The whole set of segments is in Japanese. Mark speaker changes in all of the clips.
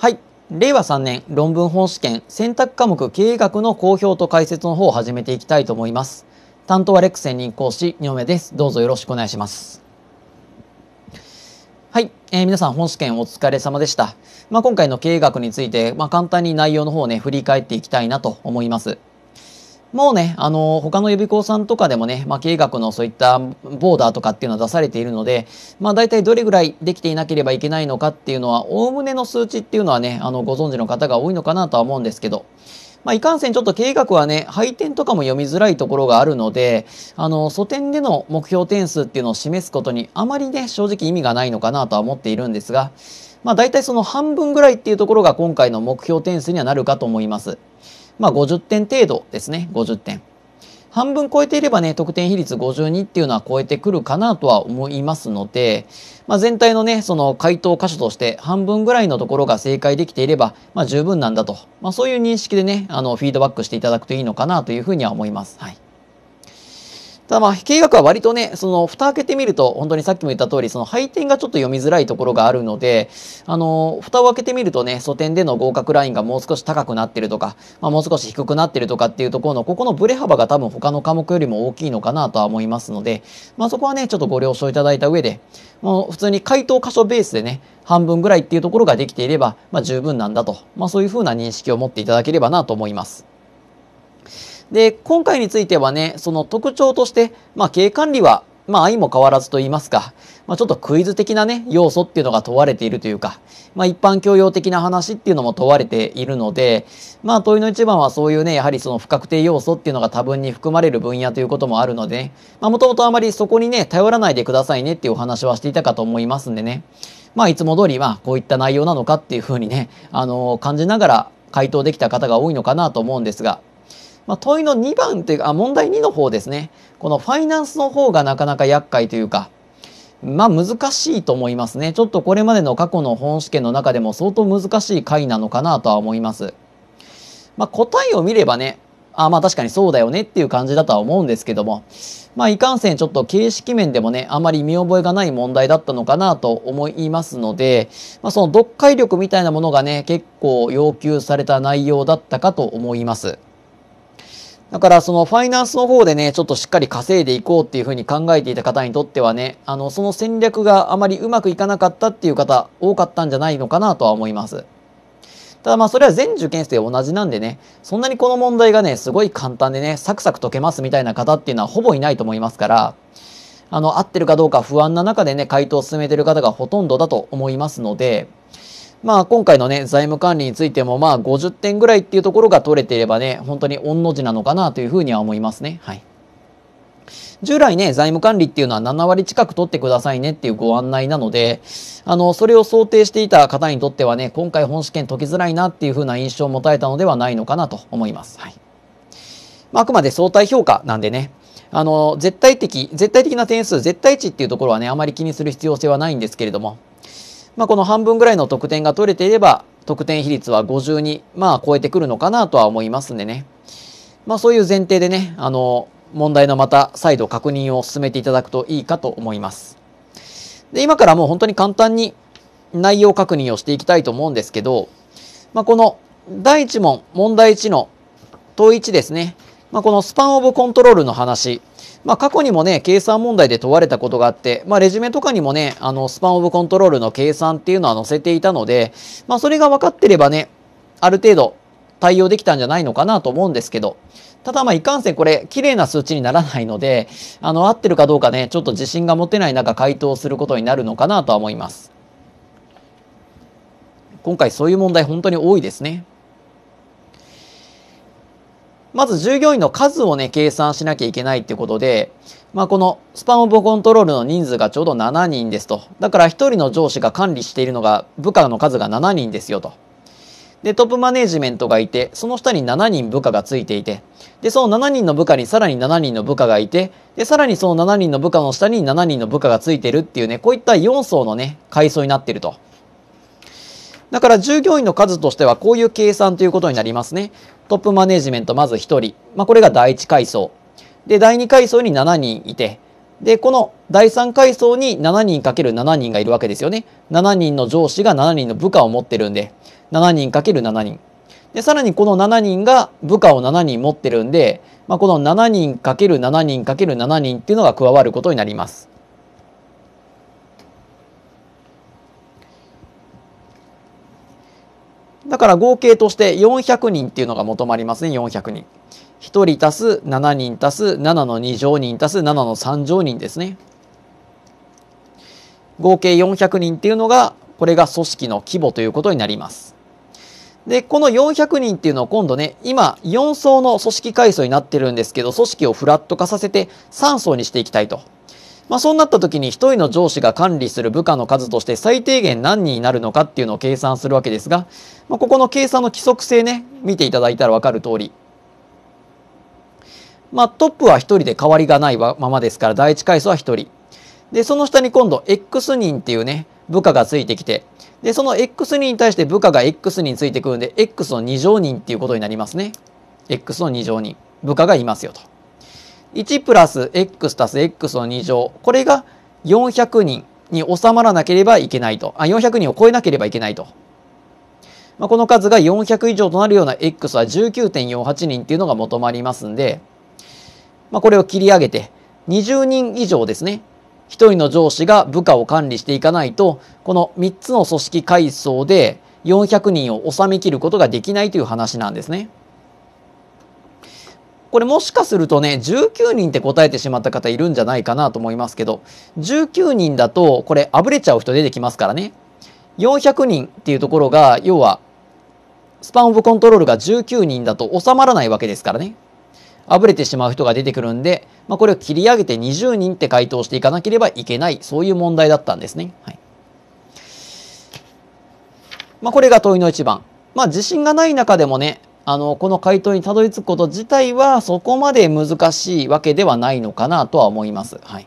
Speaker 1: はい。令和3年論文本試験選択科目経営学の公表と解説の方を始めていきたいと思います。担当はレック専任講師、二目です。どうぞよろしくお願いします。はい、えー、皆さん本試験お疲れ様でした。まあ、今回の経営学について、まあ、簡単に内容の方をね、振り返っていきたいなと思います。もうね、あの、他の予備校さんとかでもね、まあ、経営学のそういったボーダーとかっていうのは出されているので、まあ、大体どれぐらいできていなければいけないのかっていうのは、おおむねの数値っていうのはね、あの、ご存知の方が多いのかなとは思うんですけど、まあ、いかんせんちょっと経営学はね、配点とかも読みづらいところがあるので、あの、素点での目標点数っていうのを示すことにあまりね、正直意味がないのかなとは思っているんですが、まあ、大体その半分ぐらいっていうところが今回の目標点数にはなるかと思います。まあ、50点程度ですね、50点。半分超えていればね、得点比率52っていうのは超えてくるかなとは思いますので、まあ、全体のね、その回答箇所として半分ぐらいのところが正解できていれば、まあ、十分なんだと、まあ、そういう認識でね、あの、フィードバックしていただくといいのかなというふうには思います。はい。ただまあ経営学は割とね、その蓋開けてみると、本当にさっきも言った通り、その配点がちょっと読みづらいところがあるので、あの、蓋を開けてみるとね、素点での合格ラインがもう少し高くなってるとか、まあ、もう少し低くなってるとかっていうところの、ここのブレ幅が多分他の科目よりも大きいのかなとは思いますので、まあそこはね、ちょっとご了承いただいた上で、もう普通に回答箇所ベースでね、半分ぐらいっていうところができていれば、まあ十分なんだと、まあそういうふうな認識を持っていただければなと思います。で、今回についてはね、その特徴として、まあ、経営管理は、まあ、相も変わらずと言いますか、まあ、ちょっとクイズ的なね、要素っていうのが問われているというか、まあ、一般教養的な話っていうのも問われているので、まあ、問いの一番はそういうね、やはりその不確定要素っていうのが多分に含まれる分野ということもあるので、まあ、もともとあまりそこにね、頼らないでくださいねっていうお話はしていたかと思いますんでね、まあ、いつも通り、まあ、こういった内容なのかっていうふうにね、あのー、感じながら回答できた方が多いのかなと思うんですが、まあ、問いの2番というか、問題2の方ですね。このファイナンスの方がなかなか厄介というか、まあ難しいと思いますね。ちょっとこれまでの過去の本試験の中でも相当難しい回なのかなとは思います。まあ答えを見ればね、あまあ確かにそうだよねっていう感じだとは思うんですけども、まあいかんせんちょっと形式面でもね、あまり見覚えがない問題だったのかなと思いますので、まあその読解力みたいなものがね、結構要求された内容だったかと思います。だからそのファイナンスの方でね、ちょっとしっかり稼いでいこうっていうふうに考えていた方にとってはね、あの、その戦略があまりうまくいかなかったっていう方多かったんじゃないのかなとは思います。ただまあそれは全受験生同じなんでね、そんなにこの問題がね、すごい簡単でね、サクサク解けますみたいな方っていうのはほぼいないと思いますから、あの、合ってるかどうか不安な中でね、回答を進めてる方がほとんどだと思いますので、まあ、今回のね、財務管理についても、まあ、50点ぐらいっていうところが取れていればね、本当に御の字なのかなというふうには思いますね。はい。従来ね、財務管理っていうのは7割近く取ってくださいねっていうご案内なので、あの、それを想定していた方にとってはね、今回本試験解きづらいなっていうふうな印象を持たれたのではないのかなと思います。はい。まあ、あくまで相対評価なんでね、あの、絶対的、絶対的な点数、絶対値っていうところはね、あまり気にする必要性はないんですけれども、まあ、この半分ぐらいの得点が取れていれば、得点比率は50に、まあ、超えてくるのかなとは思いますんでね。まあ、そういう前提でね、あの、問題のまた再度確認を進めていただくといいかと思います。で、今からもう本当に簡単に内容確認をしていきたいと思うんですけど、まあ、この第1問、問題1の問1ですね。まあ、このスパンオブコントロールの話まあ、過去にもね、計算問題で問われたことがあって、まあ、レジュメとかにもね、あの、スパンオブコントロールの計算っていうのは載せていたので、まあ、それが分かってればね、ある程度対応できたんじゃないのかなと思うんですけど、ただまあいかんせんこれ綺麗な数値にならないので、あの合ってるかどうかね、ちょっと自信が持てない中回答することになるのかなとは思います。今回そういう問題本当に多いですね。まず従業員の数をね、計算しなきゃいけないっていうことで、まあ、このスパンオブコントロールの人数がちょうど7人ですと。だから1人の上司が管理しているのが、部下の数が7人ですよと。で、トップマネージメントがいて、その下に7人部下がついていて、で、その7人の部下にさらに7人の部下がいて、で、さらにその7人の部下の下に7人の部下がついてるっていうね、こういった4層のね、階層になってると。だから従業員の数としてはこういう計算ということになりますね。トップマネジメントまず1人。まあ、これが第1階層。で、第2階層に7人いて、で、この第3階層に7人かける7人がいるわけですよね。7人の上司が7人の部下を持ってるんで、7人かける7人。で、さらにこの7人が部下を7人持ってるんで、まあ、この7人かける7人かける7人っていうのが加わることになります。だから合計として400人っていうのが求まりますね400人。1人足す7人足す7の2乗人足す7の3乗人ですね。合計400人っていうのがこれが組織の規模ということになります。でこの400人っていうのを今度ね今4層の組織階層になってるんですけど組織をフラット化させて3層にしていきたいとまあ、そうなった時に1人の上司が管理する部下の数として最低限何人になるのかっていうのを計算するわけですが、まあ、ここの計算の規則性ね見ていただいたら分かる通り、まあ、トップは1人で変わりがないままですから第1階層は1人でその下に今度 X 人っていうね部下がついてきてでその X 人に対して部下が X 人ついてくるんで X の2乗人っていうことになりますね X の2乗人部下がいますよと。1プラス x 足す x の2乗。これが400人に収まらなければいけないと。あ、400人を超えなければいけないと。まあ、この数が400以上となるような x は19.48人っていうのが求まりますんで、まあ、これを切り上げて、20人以上ですね。1人の上司が部下を管理していかないと、この3つの組織階層で400人を収めきることができないという話なんですね。これもしかするとね、19人って答えてしまった方いるんじゃないかなと思いますけど、19人だと、これ、あぶれちゃう人出てきますからね。400人っていうところが、要は、スパンオブコントロールが19人だと収まらないわけですからね。あぶれてしまう人が出てくるんで、まあ、これを切り上げて20人って回答していかなければいけない、そういう問題だったんですね。はい。まあ、これが問いの一番。まあ、自信がない中でもね、あの、この回答にたどり着くこと自体はそこまで難しいわけではないのかなとは思います。はい。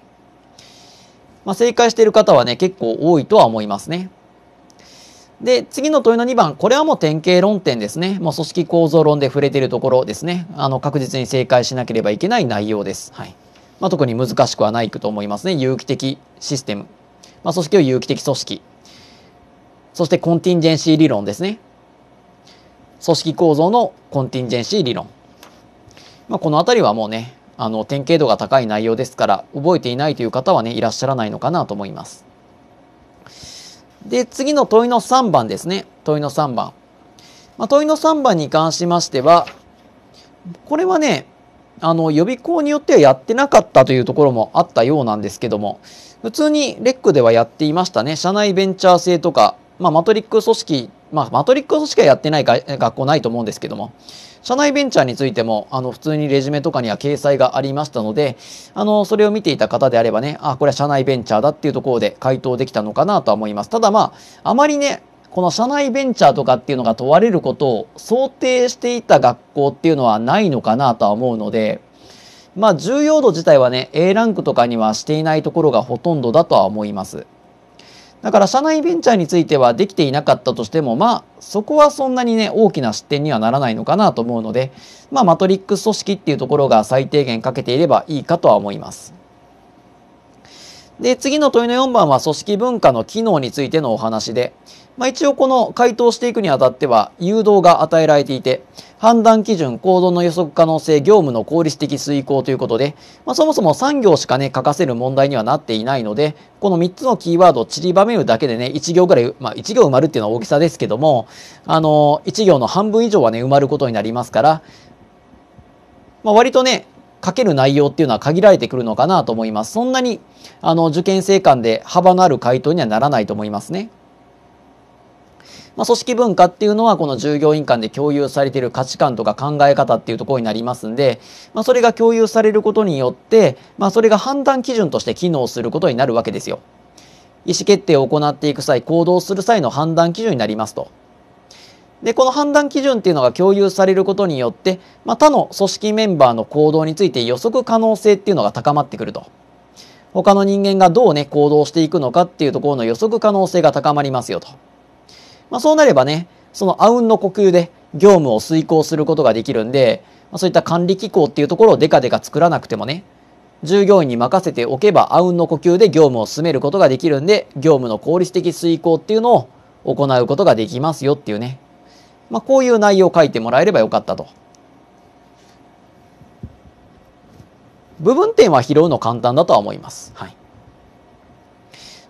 Speaker 1: まあ、正解している方はね、結構多いとは思いますね。で、次の問いの2番、これはもう典型論点ですね。もう組織構造論で触れているところですね。あの、確実に正解しなければいけない内容です。はい。まあ、特に難しくはないと思いますね。有機的システム。まあ、組織を有機的組織。そしてコンティンジェンシー理論ですね。組織構造のコンティンジェンシー理論。まあ、この辺りはもうね、あの、典型度が高い内容ですから、覚えていないという方はね、いらっしゃらないのかなと思います。で、次の問いの3番ですね。問いの3番。まあ、問いの3番に関しましては、これはね、あの、予備校によってはやってなかったというところもあったようなんですけども、普通にレックではやっていましたね。社内ベンチャー制とか、まあ、マトリック組織まあ、マトリックスしかやってない学校ないと思うんですけども、社内ベンチャーについても、あの、普通にレジュメとかには掲載がありましたので、あの、それを見ていた方であればね、あ、これは社内ベンチャーだっていうところで回答できたのかなとは思います。ただまあ、あまりね、この社内ベンチャーとかっていうのが問われることを想定していた学校っていうのはないのかなとは思うので、まあ、重要度自体はね、A ランクとかにはしていないところがほとんどだとは思います。だから社内ベンチャーについてはできていなかったとしても、まあそこはそんなにね、大きな失点にはならないのかなと思うので、まあマトリックス組織っていうところが最低限かけていればいいかとは思います。で、次の問いの4番は組織文化の機能についてのお話で、まあ、一応この回答していくにあたっては誘導が与えられていて、判断基準、行動の予測可能性、業務の効率的遂行ということで、まあ、そもそも3行しかね、書かせる問題にはなっていないので、この3つのキーワードを散りばめるだけでね、1行ぐらい、まあ、1行埋まるっていうのは大きさですけども、あの、1行の半分以上はね、埋まることになりますから、まあ、割とね、書ける内容っていうのは限られてくるのかなと思います。そんなに、あの、受験生間で幅のある回答にはならないと思いますね。まあ、組織文化っていうのはこの従業員間で共有されている価値観とか考え方っていうところになりますんで、まあ、それが共有されることによって、まあ、それが判断基準として機能することになるわけですよ。意思決定を行っていく際行動する際の判断基準になりますと。でこの判断基準っていうのが共有されることによって、まあ、他の組織メンバーの行動について予測可能性っていうのが高まってくると。他の人間がどうね行動していくのかっていうところの予測可能性が高まりますよと。まあ、そうなればね、そのあうんの呼吸で業務を遂行することができるんで、まあ、そういった管理機構っていうところをデカデカ作らなくてもね、従業員に任せておけばあうんの呼吸で業務を進めることができるんで、業務の効率的遂行っていうのを行うことができますよっていうね。まあ、こういう内容を書いてもらえればよかったと。部分点は拾うの簡単だとは思います。はい。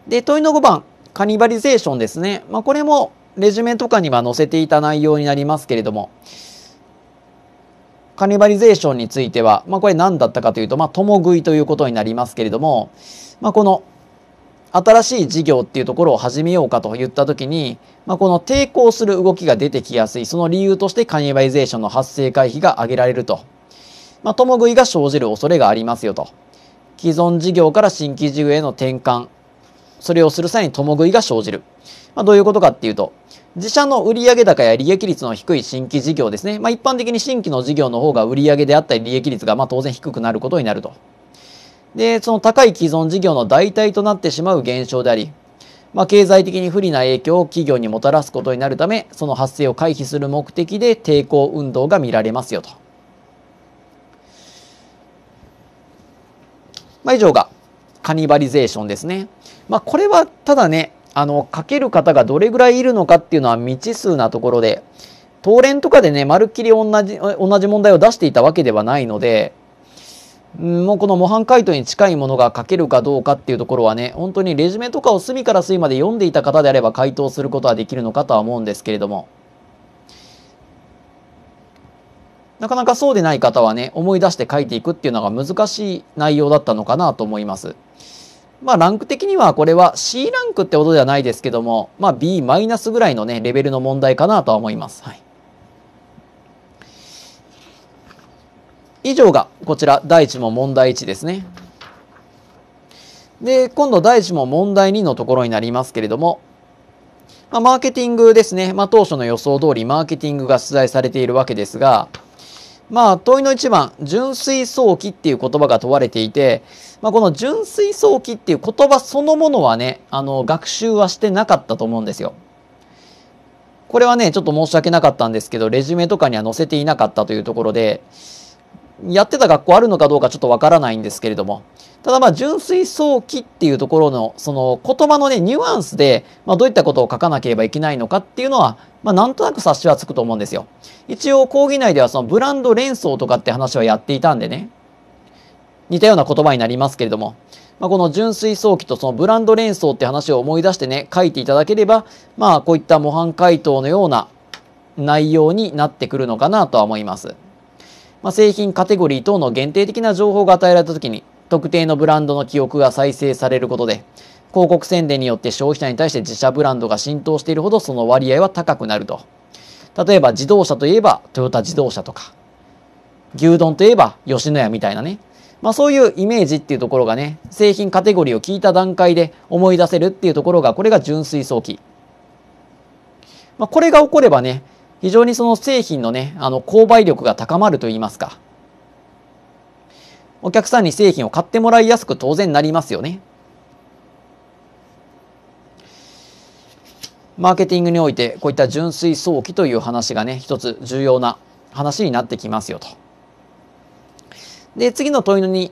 Speaker 1: で、問いの5番、カニバリゼーションですね。まあ、これもレジュメとかには載せていた内容になりますけれども、カニバリゼーションについては、まあ、これ何だったかというと、まあ、共食いということになりますけれども、まあ、この新しい事業っていうところを始めようかと言った時に、まあ、この抵抗する動きが出てきやすいその理由としてカニバリゼーションの発生回避が挙げられると、まあ、共食いが生じる恐れがありますよと既存事業から新規事業への転換それをする際に共食いが生じる。まあ、どういうことかっていうと、自社の売上高や利益率の低い新規事業ですね。まあ、一般的に新規の事業の方が売上であったり利益率がま当然低くなることになると。で、その高い既存事業の代替となってしまう現象であり、まあ、経済的に不利な影響を企業にもたらすことになるため、その発生を回避する目的で抵抗運動が見られますよと。まあ、以上がカニバリゼーションですね。まあ、これはただね、あの、かける方がどれぐらいいるのかっていうのは未知数なところで、当連とかでね、まるっきり同じ、同じ問題を出していたわけではないので、もうこの模範解答に近いものが書けるかどうかっていうところはね、本当にレジュメとかを隅から隅まで読んでいた方であれば回答することはできるのかとは思うんですけれども。なかなかそうでない方はね、思い出して書いていくっていうのが難しい内容だったのかなと思います。まあ、ランク的にはこれは C ランクってことではないですけども、まあ、B マイナスぐらいのね、レベルの問題かなとは思います。はい。以上が、こちら、第1問問題1ですね。で、今度第1問問題2のところになりますけれども、まあ、マーケティングですね。まあ、当初の予想通りマーケティングが出題されているわけですが、まあ、問いの1番、純粋早期っていう言葉が問われていて、まあ、この純粋早期っていう言葉そのものはね、あの、学習はしてなかったと思うんですよ。これはね、ちょっと申し訳なかったんですけど、レジュメとかには載せていなかったというところで、やってた学校あるのかどうかちょっとわからないんですけれども、ただまあ純粋早期っていうところのその言葉のね、ニュアンスで、まどういったことを書かなければいけないのかっていうのは、まなんとなく察しはつくと思うんですよ。一応講義内ではそのブランド連想とかって話はやっていたんでね、似たような言葉になりますけれども、まあ、この純粋早期とそのブランド連想って話を思い出してね、書いていただければ、まあこういった模範解答のような内容になってくるのかなとは思います。まあ、製品カテゴリー等の限定的な情報が与えられた時に特定のブランドの記憶が再生されることで広告宣伝によって消費者に対して自社ブランドが浸透しているほどその割合は高くなると例えば自動車といえばトヨタ自動車とか牛丼といえば吉野家みたいなね、まあ、そういうイメージっていうところがね製品カテゴリーを聞いた段階で思い出せるっていうところがこれが純粋早期、まあ、これが起こればね非常にその製品のね、あの、購買力が高まるといいますか、お客さんに製品を買ってもらいやすく当然なりますよね。マーケティングにおいて、こういった純粋早期という話がね、一つ重要な話になってきますよと。で、次の問いのに、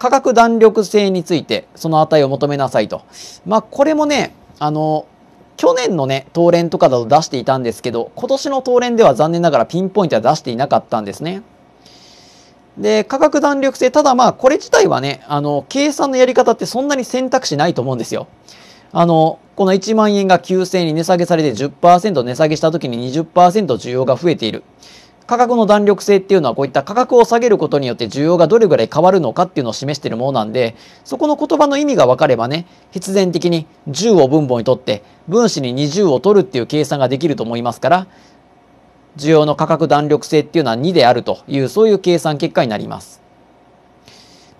Speaker 1: 価格弾力性について、その値を求めなさいと。まあ、これもね、あの、去年のね、東連とかだと出していたんですけど、今年の東連では残念ながらピンポイントは出していなかったんですね。で、価格弾力性、ただまあ、これ自体はね、あの、計算のやり方ってそんなに選択肢ないと思うんですよ。あの、この1万円が9000円に値下げされて10%値下げした時に20%需要が増えている。価格の弾力性っていうのはこういった価格を下げることによって需要がどれぐらい変わるのかっていうのを示しているものなんでそこの言葉の意味が分かればね必然的に10を分母にとって分子に20を取るっていう計算ができると思いますから需要の価格弾力性っていうのは2であるというそういう計算結果になります。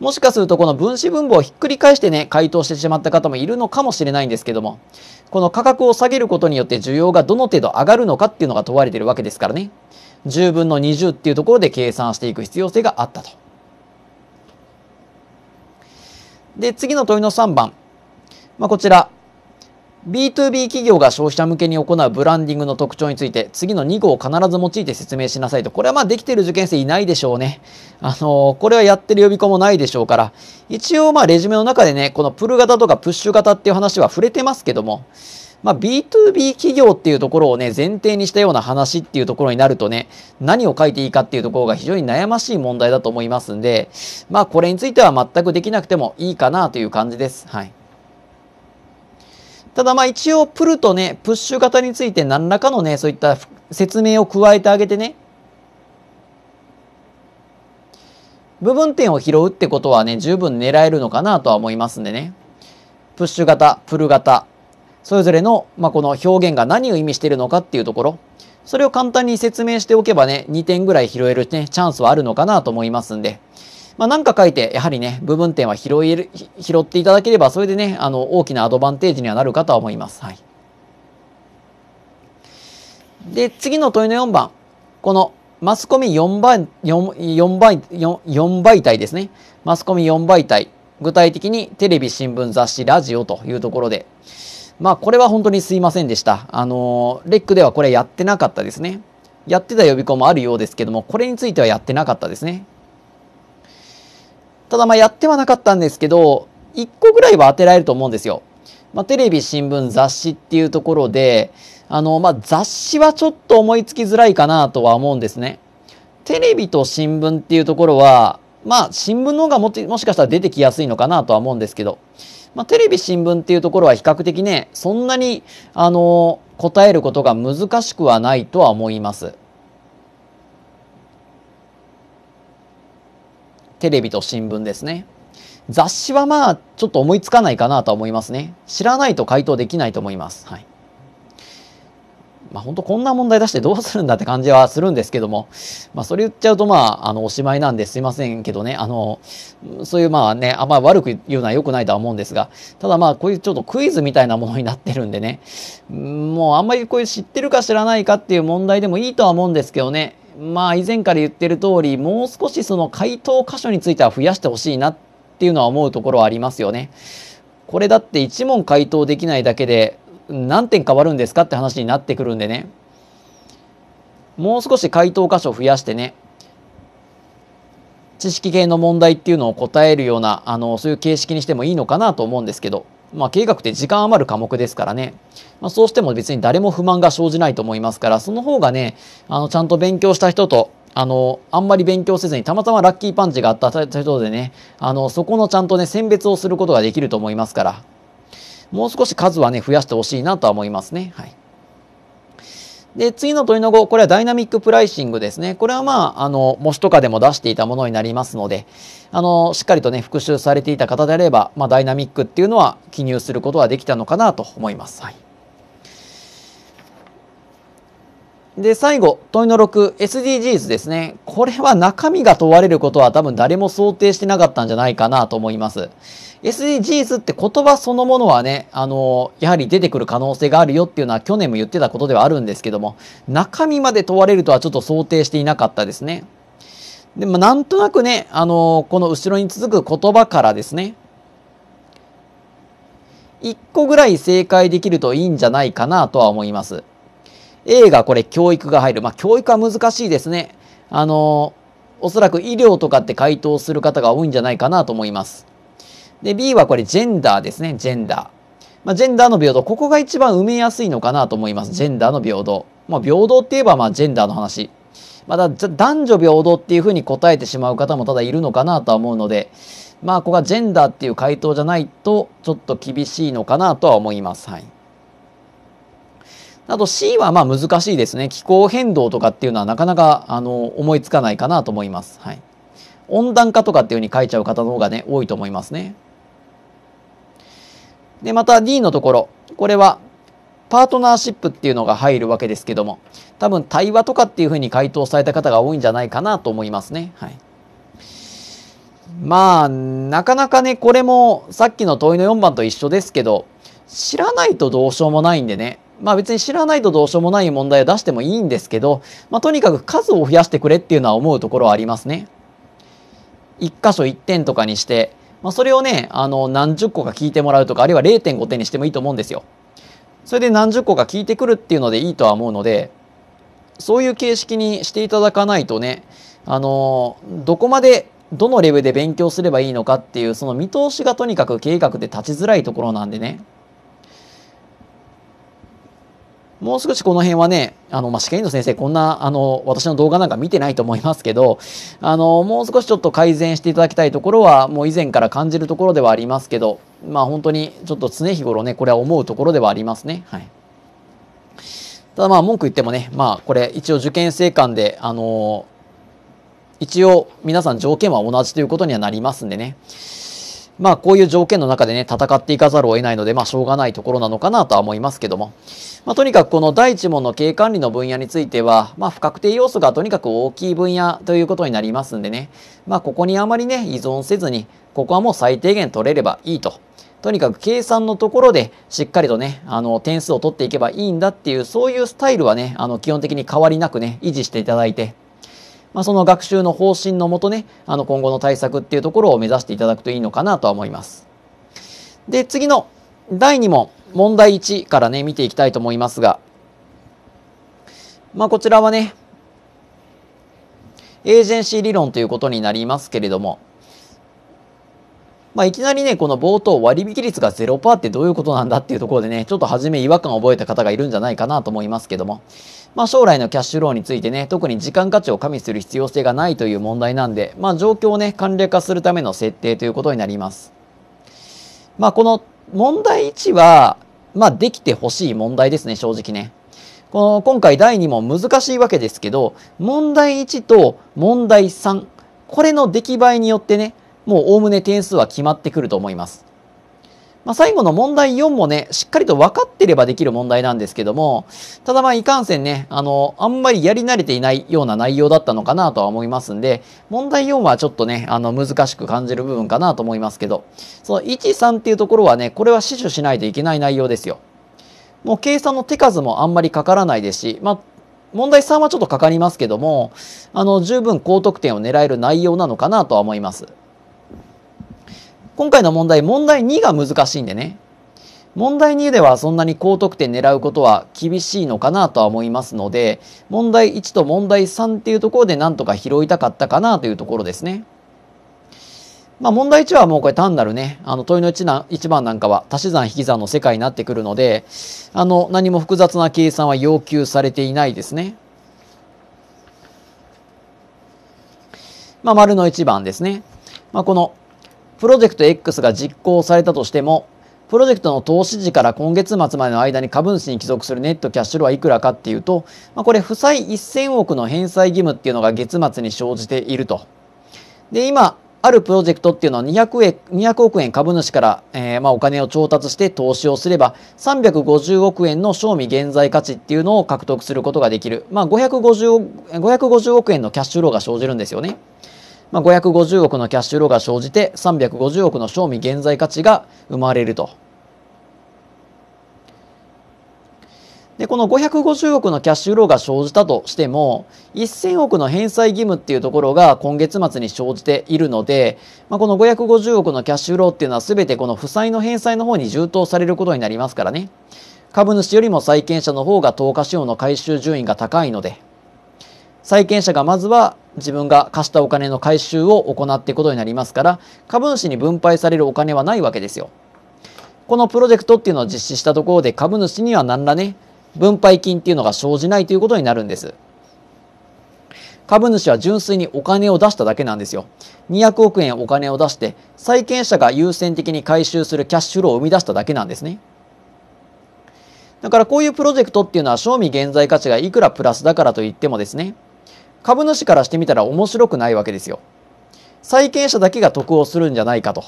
Speaker 1: もしかするとこの分子分母をひっくり返してね回答してしまった方もいるのかもしれないんですけどもこの価格を下げることによって需要がどの程度上がるのかっていうのが問われてるわけですからね。10分の20っていうところで計算していく必要性があったと。で、次の問いの3番。まあ、こちら。B2B 企業が消費者向けに行うブランディングの特徴について次の2号を必ず用いて説明しなさいとこれはまあできている受験生いないでしょうねあのー、これはやってる予備校もないでしょうから一応まあレジュメの中でねこのプル型とかプッシュ型っていう話は触れてますけどもまあ、B2B 企業っていうところをね、前提にしたような話っていうところになるとね、何を書いていいかっていうところが非常に悩ましい問題だと思いますんで、まあ、これについては全くできなくてもいいかなという感じです。はい。ただまあ一応プルとね、プッシュ型について何らかのね、そういった説明を加えてあげてね、部分点を拾うってことはね、十分狙えるのかなとは思いますんでね。プッシュ型、プル型、それぞれの、まあ、この表現が何を意味しているのかっていうところ、それを簡単に説明しておけばね、2点ぐらい拾えるね、チャンスはあるのかなと思いますんで、まあ、なんか書いて、やはりね、部分点は拾える、拾っていただければ、それでね、あの、大きなアドバンテージにはなるかとは思います。はい。で、次の問いの4番。この、マスコミ4倍、4, 4倍、4, 4媒体ですね。マスコミ4媒体。具体的にテレビ、新聞、雑誌、ラジオというところで。まあ、これは本当にすいませんでした。あの、レックではこれやってなかったですね。やってた予備校もあるようですけども、これについてはやってなかったですね。ただ、まあ、やってはなかったんですけど、1個ぐらいは当てられると思うんですよ。まあ、テレビ、新聞、雑誌っていうところで、あの、まあ、雑誌はちょっと思いつきづらいかなとは思うんですね。テレビと新聞っていうところは、まあ、新聞の方がももしかしたら出てきやすいのかなとは思うんですけど、まあ、テレビ新聞っていうところは比較的ねそんなにあの答えることが難しくはないとは思います。テレビと新聞ですね。雑誌はまあちょっと思いつかないかなと思いますね。知らないと回答できないと思います。はいまあ、本当こんな問題出してどうするんだって感じはするんですけども、まあ、それ言っちゃうと、まあ、あの、おしまいなんですいませんけどね、あの、そういう、まあね、あんま悪く言うのは良くないとは思うんですが、ただまあ、こういうちょっとクイズみたいなものになってるんでね、もうあんまりこういう知ってるか知らないかっていう問題でもいいとは思うんですけどね、まあ、以前から言ってる通り、もう少しその回答箇所については増やしてほしいなっていうのは思うところはありますよね。これだって1問回答できないだけで何点変わるんですかって話になってくるんでねもう少し回答箇所を増やしてね知識系の問題っていうのを答えるようなあのそういう形式にしてもいいのかなと思うんですけど、まあ、計画って時間余る科目ですからね、まあ、そうしても別に誰も不満が生じないと思いますからその方がねあのちゃんと勉強した人とあのあんまり勉強せずにたまたまラッキーパンチがあった人でねあのそこのちゃんとね選別をすることができると思いますから。もう少し数はね、増やしてほしいなとは思いますね。はい。で、次の問いの後、これはダイナミックプライシングですね。これはまあ、あの、模試とかでも出していたものになりますので、あの、しっかりとね、復習されていた方であれば、まあ、ダイナミックっていうのは記入することはできたのかなと思います。はい。で、最後、問いの6、SDGs ですね。これは中身が問われることは多分誰も想定してなかったんじゃないかなと思います。SDGs って言葉そのものはね、あの、やはり出てくる可能性があるよっていうのは去年も言ってたことではあるんですけども、中身まで問われるとはちょっと想定していなかったですね。でもなんとなくね、あの、この後ろに続く言葉からですね、1個ぐらい正解できるといいんじゃないかなとは思います。A がこれ教育が入る。まあ、教育は難しいですね。あの、おそらく医療とかって回答する方が多いんじゃないかなと思います。で、B はこれジェンダーですね、ジェンダー。まあ、ジェンダーの平等、ここが一番埋めやすいのかなと思います。ジェンダーの平等。まあ、平等って言えばまあジェンダーの話。まあ、だ男女平等っていうふうに答えてしまう方もただいるのかなとは思うので、まあ、ここがジェンダーっていう回答じゃないと、ちょっと厳しいのかなとは思います。はい。あと C はまあ難しいですね。気候変動とかっていうのはなかなかあの思いつかないかなと思います。はい。温暖化とかっていうふうに書いちゃう方の方がね、多いと思いますね。で、また D のところ。これはパートナーシップっていうのが入るわけですけども、多分対話とかっていうふうに回答された方が多いんじゃないかなと思いますね。はい。まあ、なかなかね、これもさっきの問いの4番と一緒ですけど、知らないとどうしようもないんでね、まあ別に知らないとどうしようもない問題を出してもいいんですけど、まあとにかく数を増やしてくれっていうのは思うところはありますね。一箇所一点とかにして、まあそれをね、あの何十個か聞いてもらうとか、あるいは0.5点にしてもいいと思うんですよ。それで何十個か聞いてくるっていうのでいいとは思うので、そういう形式にしていただかないとね、あの、どこまでどのレベルで勉強すればいいのかっていうその見通しがとにかく計画で立ちづらいところなんでねもう少しこの辺はね、あの、まあ、試験員の先生、こんな、あの、私の動画なんか見てないと思いますけど、あの、もう少しちょっと改善していただきたいところは、もう以前から感じるところではありますけど、まあ、本当にちょっと常日頃ね、これは思うところではありますね。はい。ただまあ、文句言ってもね、まあ、これ、一応受験生官で、あの、一応皆さん条件は同じということにはなりますんでね。まあこういう条件の中でね、戦っていかざるを得ないので、まあしょうがないところなのかなとは思いますけども。まあとにかくこの第一問の経営管理の分野については、まあ不確定要素がとにかく大きい分野ということになりますんでね、まあここにあまりね、依存せずに、ここはもう最低限取れればいいと。とにかく計算のところでしっかりとね、あの、点数を取っていけばいいんだっていう、そういうスタイルはね、あの、基本的に変わりなくね、維持していただいて、まあ、その学習の方針のもとねあの今後の対策っていうところを目指していただくといいのかなとは思います。で次の第2問問題1からね見ていきたいと思いますが、まあ、こちらはねエージェンシー理論ということになりますけれどもまあ、いきなりね、この冒頭割引率が0%ってどういうことなんだっていうところでね、ちょっと初め違和感を覚えた方がいるんじゃないかなと思いますけども、まあ、将来のキャッシュローについてね、特に時間価値を加味する必要性がないという問題なんで、まあ、状況をね、簡略化するための設定ということになります。まあ、この問題1は、まあ、できてほしい問題ですね、正直ね。この今回第2問難しいわけですけど、問題1と問題3、これの出来栄えによってね、もうおおむね点数は決まってくると思います。まあ、最後の問題4もね、しっかりと分かってればできる問題なんですけども、ただまあいかんせんね、あの、あんまりやり慣れていないような内容だったのかなとは思いますんで、問題4はちょっとね、あの、難しく感じる部分かなと思いますけど、その1、3っていうところはね、これは死守しないといけない内容ですよ。もう計算の手数もあんまりかからないですし、まあ、問題3はちょっとかかりますけども、あの、十分高得点を狙える内容なのかなとは思います。今回の問題、問題2が難しいんでね。問題2ではそんなに高得点狙うことは厳しいのかなとは思いますので、問題1と問題3っていうところでなんとか拾いたかったかなというところですね。まあ問題1はもうこれ単なるね、あの問いの 1, 1番なんかは足し算引き算の世界になってくるので、あの何も複雑な計算は要求されていないですね。まあ丸の1番ですね。まあこのプロジェクト X が実行されたとしても、プロジェクトの投資時から今月末までの間に株主に帰属するネットキャッシュローはいくらかっていうと、まあ、これ、負債1000億の返済義務っていうのが月末に生じていると。で、今、あるプロジェクトっていうのは 200, 200億円株主から、えー、まあお金を調達して投資をすれば350億円の賞味現在価値っていうのを獲得することができる、まあ 550, 550億円のキャッシュローが生じるんですよね。まあ、550億のキャッシュローが生じて350億の賞味現在価値が生まれると。でこの550億のキャッシュローが生じたとしても1000億の返済義務っていうところが今月末に生じているので、まあ、この550億のキャッシュローっていうのは全てこの負債の返済の方に充当されることになりますからね株主よりも債権者の方が投下資本の回収順位が高いので債権者がまずは自分が貸したお金の回収を行っていくことになりますから株主に分配されるお金はないわけですよ。このプロジェクトっていうのを実施したところで株主には何らね分配金っていうのが生じないということになるんです。株主は純粋にお金を出しただけなんですよ。200億円お金を出して債権者が優先的に回収するキャッシュフローを生み出しただけなんですね。だからこういうプロジェクトっていうのは賞味現在価値がいくらプラスだからといってもですね株主からしてみたら面白くないわけですよ。債権者だけが得をするんじゃないかと。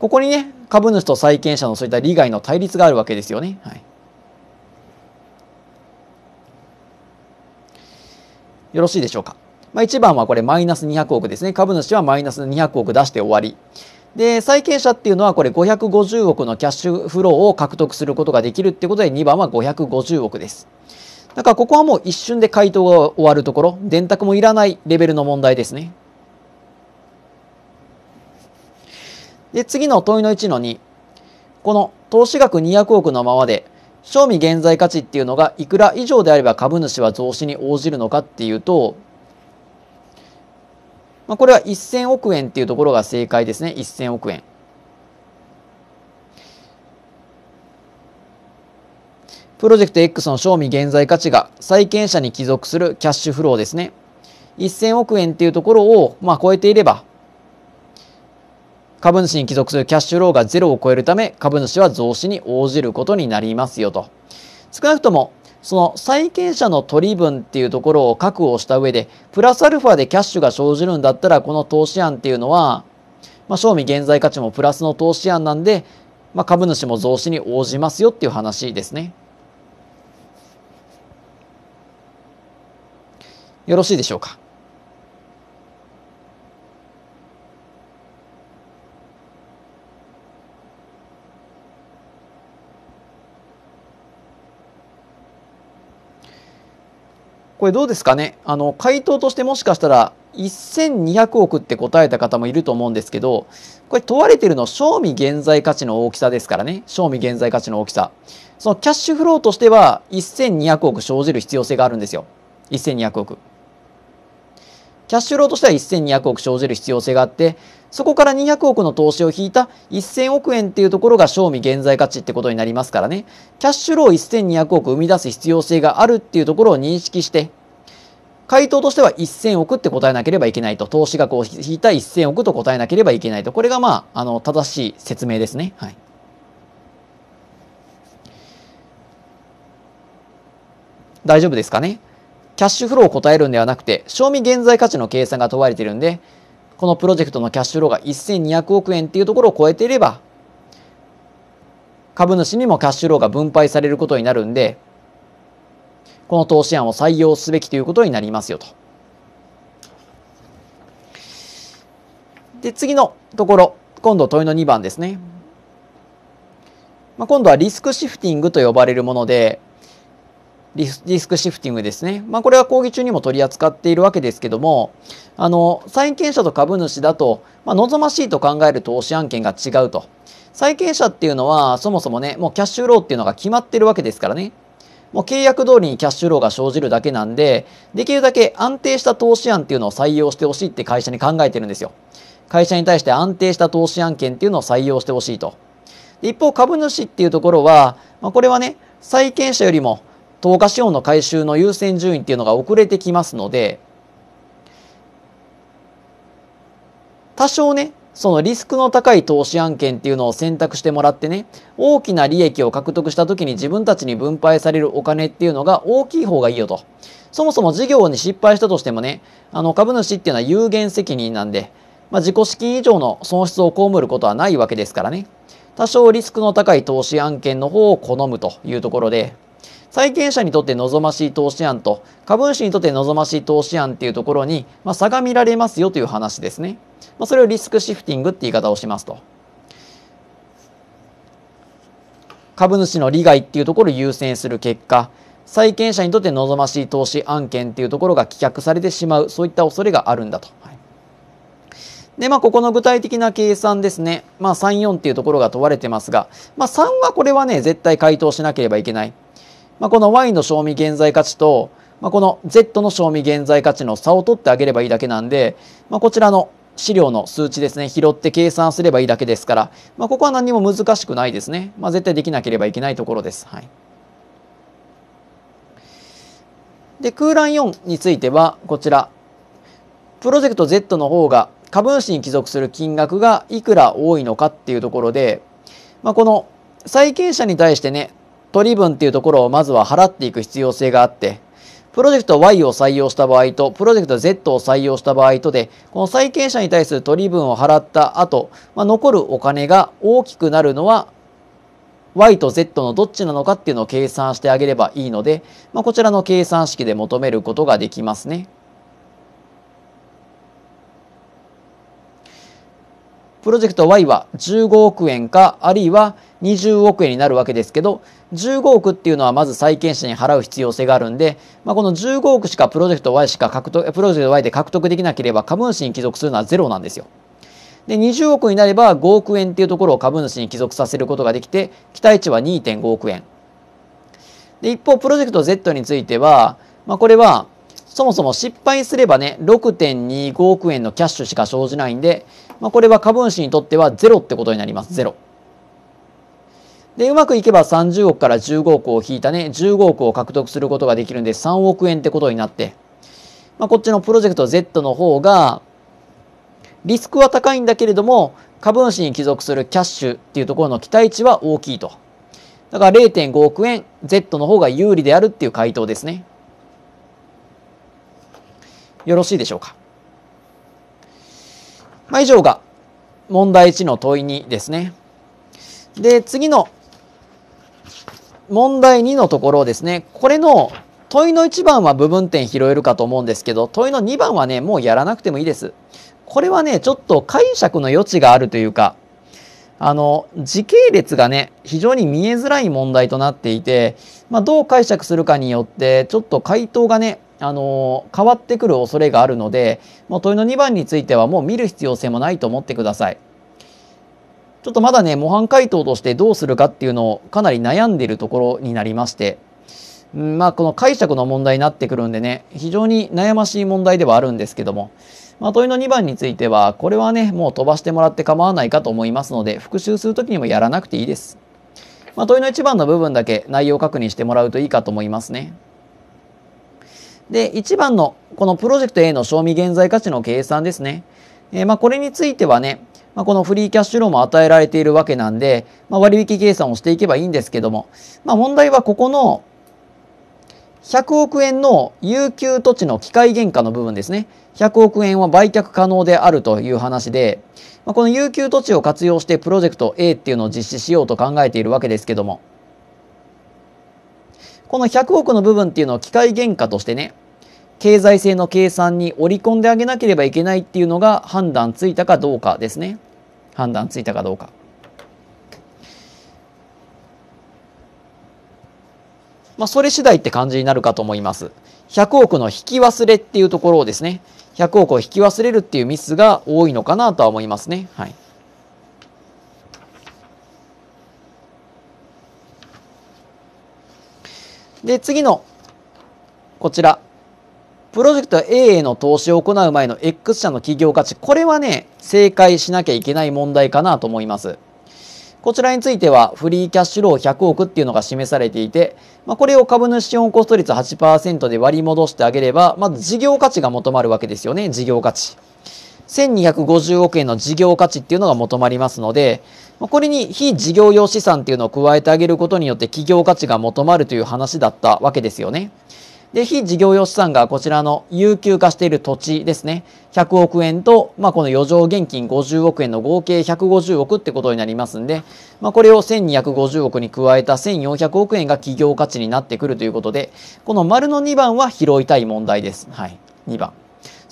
Speaker 1: ここにね、株主と債権者のそういった利害の対立があるわけですよね。はい、よろしいでしょうか。まあ、1番はこれマイナス200億ですね。株主はマイナス200億出して終わり。で、債権者っていうのはこれ550億のキャッシュフローを獲得することができるってことで2番は550億です。だからここはもう一瞬で回答が終わるところ電卓もいらないレベルの問題ですね。で次の問いの1の2この投資額200億のままで賞味現在価値っていうのがいくら以上であれば株主は増資に応じるのかっていうと、まあ、これは1000億円っていうところが正解ですね1000億円。プロジェクト X の賞味現在価値が債権者に帰属するキャッシュフローですね。1000億円っていうところを、まあ、超えていれば、株主に帰属するキャッシュフローが0を超えるため、株主は増資に応じることになりますよと。少なくとも、その債権者の取り分っていうところを確保した上で、プラスアルファでキャッシュが生じるんだったら、この投資案っていうのは、まあ、賞味現在価値もプラスの投資案なんで、まあ、株主も増資に応じますよっていう話ですね。よろしいでしょうかこれどうですかねあの回答としてもしかしたら1200億って答えた方もいると思うんですけどこれ問われてるの賞味現在価値の大きさですからね賞味現在価値の大きさそのキャッシュフローとしては1200億生じる必要性があるんですよ1200億キャッシュローとしては1200億生じる必要性があって、そこから200億の投資を引いた1000億円っていうところが賞味現在価値ってことになりますからね。キャッシュロー1200億生み出す必要性があるっていうところを認識して、回答としては1000億って答えなければいけないと。投資額を引いた1000億と答えなければいけないと。これがまあ、あの、正しい説明ですね。はい。大丈夫ですかね。キャッシュフローを答えるんではなくて、賞味現在価値の計算が問われているんで、このプロジェクトのキャッシュフローが1200億円っていうところを超えていれば、株主にもキャッシュフローが分配されることになるんで、この投資案を採用すべきということになりますよと。で、次のところ、今度問いの2番ですね。まあ、今度はリスクシフティングと呼ばれるもので、スリスクシフティングですね。まあ、これは講義中にも取り扱っているわけですけども、あの、債権者と株主だと、まあ、望ましいと考える投資案件が違うと。債権者っていうのは、そもそもね、もうキャッシュローっていうのが決まってるわけですからね。もう契約通りにキャッシュローが生じるだけなんで、できるだけ安定した投資案っていうのを採用してほしいって会社に考えてるんですよ。会社に対して安定した投資案件っていうのを採用してほしいと。一方、株主っていうところは、まあ、これはね、債権者よりも投下資本の回収の優先順位っていうのが遅れてきますので、多少ね、そのリスクの高い投資案件っていうのを選択してもらってね、大きな利益を獲得した時に自分たちに分配されるお金っていうのが大きい方がいいよと。そもそも事業に失敗したとしてもね、あの株主っていうのは有限責任なんで、まあ、自己資金以上の損失を被ることはないわけですからね。多少リスクの高い投資案件の方を好むというところで、債権者にとって望ましい投資案と株主にとって望ましい投資案っていうところに、まあ、差が見られますよという話ですね。まあ、それをリスクシフティングって言い方をしますと。株主の利害っていうところを優先する結果債権者にとって望ましい投資案件っていうところが棄却されてしまうそういった恐れがあるんだと。はい、でまあ、ここの具体的な計算ですね、まあ、34っていうところが問われてますが、まあ、3はこれはね絶対回答しなければいけないまあ、この Y の賞味現在価値と、まあ、この Z の賞味現在価値の差を取ってあげればいいだけなんで、まあ、こちらの資料の数値ですね、拾って計算すればいいだけですから、まあ、ここは何も難しくないですね。まあ、絶対できなければいけないところです。はい。で、空欄4については、こちら、プロジェクト Z の方が株主に帰属する金額がいくら多いのかっていうところで、まあ、この債権者に対してね、取り分っていうところをまずは払っていく必要性があって、プロジェクト Y を採用した場合と、プロジェクト Z を採用した場合とで、この債権者に対する取り分を払った後、まあ、残るお金が大きくなるのは Y と Z のどっちなのかっていうのを計算してあげればいいので、まあ、こちらの計算式で求めることができますね。プロジェクト Y は15億円かあるいは20億円になるわけですけど15億っていうのはまず債権者に払う必要性があるんで、まあ、この15億しかプロジェクト Y しか獲得プロジェクト Y で獲得できなければ株主に帰属するのはゼロなんですよ。で20億になれば5億円っていうところを株主に帰属させることができて期待値は2.5億円。で一方プロジェクト Z については、まあ、これはそもそも失敗すればね、6.25億円のキャッシュしか生じないんで、まあ、これは株主にとってはゼロってことになります。ゼロ。で、うまくいけば30億から15億を引いたね、15億を獲得することができるんで、3億円ってことになって、まあ、こっちのプロジェクト Z の方が、リスクは高いんだけれども、株主に帰属するキャッシュっていうところの期待値は大きいと。だから0.5億円、Z の方が有利であるっていう回答ですね。よろしいでしょうか。まあ、以上が問題1の問い2ですね。で、次の問題2のところですね。これの問いの1番は部分点拾えるかと思うんですけど、問いの2番はね、もうやらなくてもいいです。これはね、ちょっと解釈の余地があるというか、あの、時系列がね、非常に見えづらい問題となっていて、まあ、どう解釈するかによって、ちょっと回答がね、あの変わってくる恐れがあるのでもう問いの2番についてはもう見る必要性もないと思ってください。ちょっとまだね模範解答としてどうするかっていうのをかなり悩んでいるところになりまして、うんまあ、この解釈の問題になってくるんでね非常に悩ましい問題ではあるんですけども、まあ、問いの2番についてはこれはねもう飛ばしてもらって構わないかと思いますので復習する時にもやらなくていいです。まあ、問いの1番の部分だけ内容確認してもらうといいかと思いますね。で、1番のこのプロジェクト A の賞味現在価値の計算ですね。えー、まあこれについてはね、まあ、このフリーキャッシュローも与えられているわけなんで、まあ、割引計算をしていけばいいんですけども、まあ、問題はここの100億円の有給土地の機械原価の部分ですね。100億円は売却可能であるという話で、まあ、この有給土地を活用してプロジェクト A っていうのを実施しようと考えているわけですけども、この100億の部分っていうのを機械原価としてね経済性の計算に織り込んであげなければいけないっていうのが判断ついたかどうかですね判断ついたかどうかまあそれ次第って感じになるかと思います100億の引き忘れっていうところをですね100億を引き忘れるっていうミスが多いのかなとは思いますねはいで、次の、こちら。プロジェクト A への投資を行う前の X 社の企業価値。これはね、正解しなきゃいけない問題かなと思います。こちらについては、フリーキャッシュロー100億っていうのが示されていて、まあ、これを株主資本コスト率8%で割り戻してあげれば、まず事業価値が求まるわけですよね、事業価値。1250億円の事業価値っていうのが求まりますので、これに非事業用資産っていうのを加えてあげることによって企業価値が求まるという話だったわけですよね。で、非事業用資産がこちらの有給化している土地ですね。100億円と、まあ、この余剰現金50億円の合計150億ってことになりますんで、まあ、これを1250億に加えた1400億円が企業価値になってくるということで、この丸の2番は拾いたい問題です。はい。2番。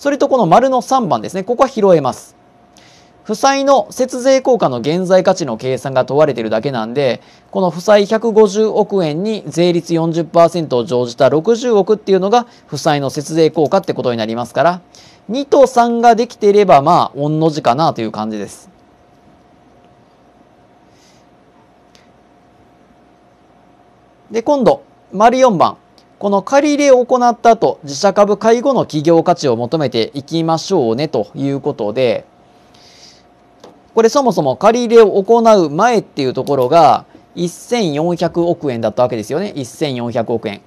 Speaker 1: それとこの丸の3番ですね、ここは拾えます。負債の節税効果の現在価値の計算が問われているだけなんで、この負債150億円に税率40%を乗じた60億っていうのが負債の節税効果ってことになりますから、2と3ができていればまあ、御の字かなという感じです。で、今度、丸4番。この借り入れを行った後、自社株買い後の企業価値を求めていきましょうねということで、これそもそも借り入れを行う前っていうところが1400億円だったわけですよね。1400億円。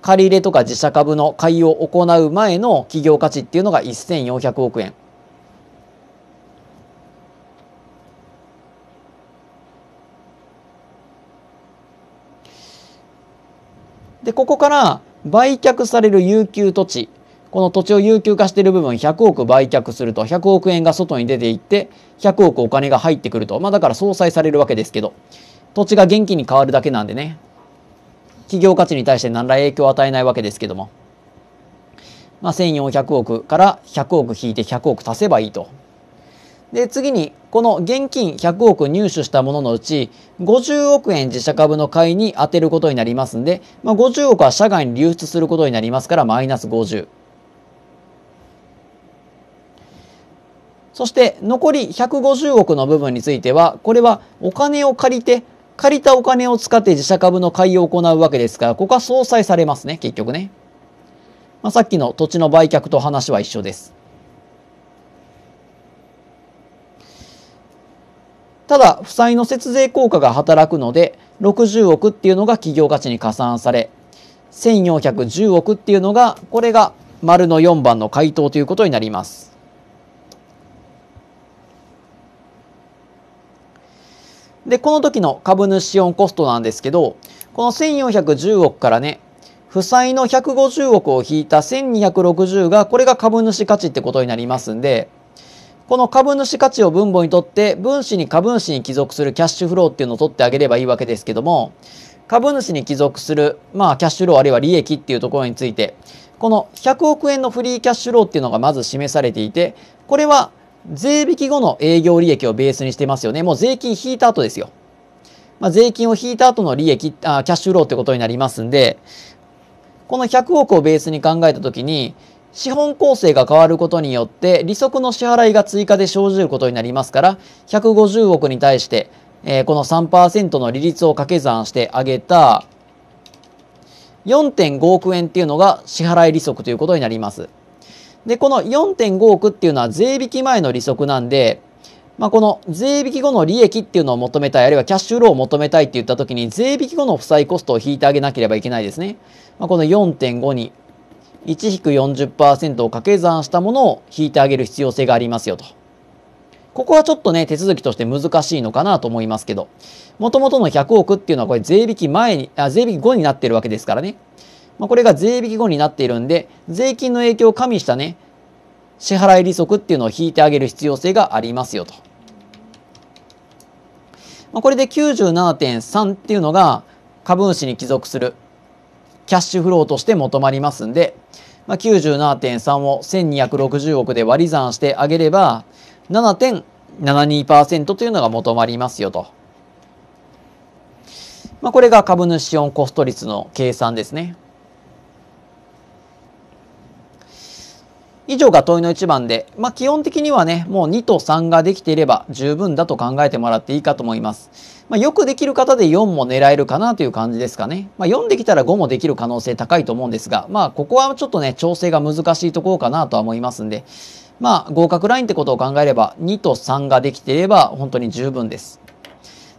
Speaker 1: 借り入れとか自社株の買いを行う前の企業価値っていうのが1400億円。で、ここから売却される有給土地、この土地を有給化している部分100億売却すると100億円が外に出ていって100億お金が入ってくると。まあだから相殺されるわけですけど、土地が現金に変わるだけなんでね、企業価値に対して何ら影響を与えないわけですけども、まあ1400億から100億引いて100億足せばいいと。で次にこの現金100億入手したもののうち50億円自社株の買いに充てることになりますんで、まあ、50億は社外に流出することになりますからマイナス50。そして残り150億の部分についてはこれはお金を借りて借りたお金を使って自社株の買いを行うわけですからここは相殺されますね結局ね、まあ、さっきの土地の売却と話は一緒ですただ負債の節税効果が働くので60億っていうのが企業価値に加算され1410億っていうのがこれが丸の4番の回答ということになります。でこの時の株主資本コストなんですけどこの1410億からね負債の150億を引いた1260がこれが株主価値ってことになりますんでこの株主価値を分母にとって分子に株主に帰属するキャッシュフローっていうのを取ってあげればいいわけですけども株主に帰属する、まあ、キャッシュフローあるいは利益っていうところについてこの100億円のフリーキャッシュフローっていうのがまず示されていてこれは税引き後の営業利益をベースにしてますよねもう税金引いた後ですよ、まあ、税金を引いた後の利益あキャッシュフローってことになりますんでこの100億をベースに考えたときに資本構成が変わることによって利息の支払いが追加で生じることになりますから150億に対して、えー、この3%の利率を掛け算してあげた4.5億円っていうのが支払い利息ということになります。で、この4.5億っていうのは税引き前の利息なんで、まあ、この税引き後の利益っていうのを求めたい、あるいはキャッシュフローを求めたいって言った時に税引き後の負債コストを引いてあげなければいけないですね。まあ、この4.5に1-40%を掛け算したものを引いてあげる必要性がありますよと。ここはちょっとね、手続きとして難しいのかなと思いますけど、もともとの100億っていうのはこれ税引き前に、あ、税引き後になってるわけですからね。まあ、これが税引き後になっているんで、税金の影響を加味したね、支払い利息っていうのを引いてあげる必要性がありますよと。まあ、これで97.3っていうのが株主に帰属するキャッシュフローとして求まりますんで、まあ、97.3を1260億で割り算してあげれば7.72%というのが求まりますよと。まあ、これが株主資本コスト率の計算ですね。以上が問いの1番で、まあ、基本的にはね、もう2と3ができていれば十分だと考えてもらっていいかと思います。まあ、よくできる方で4も狙えるかなという感じですかね。まあ、4できたら5もできる可能性高いと思うんですが、まあ、ここはちょっとね、調整が難しいところかなとは思いますんで、まあ、合格ラインってことを考えれば、2と3ができていれば本当に十分です。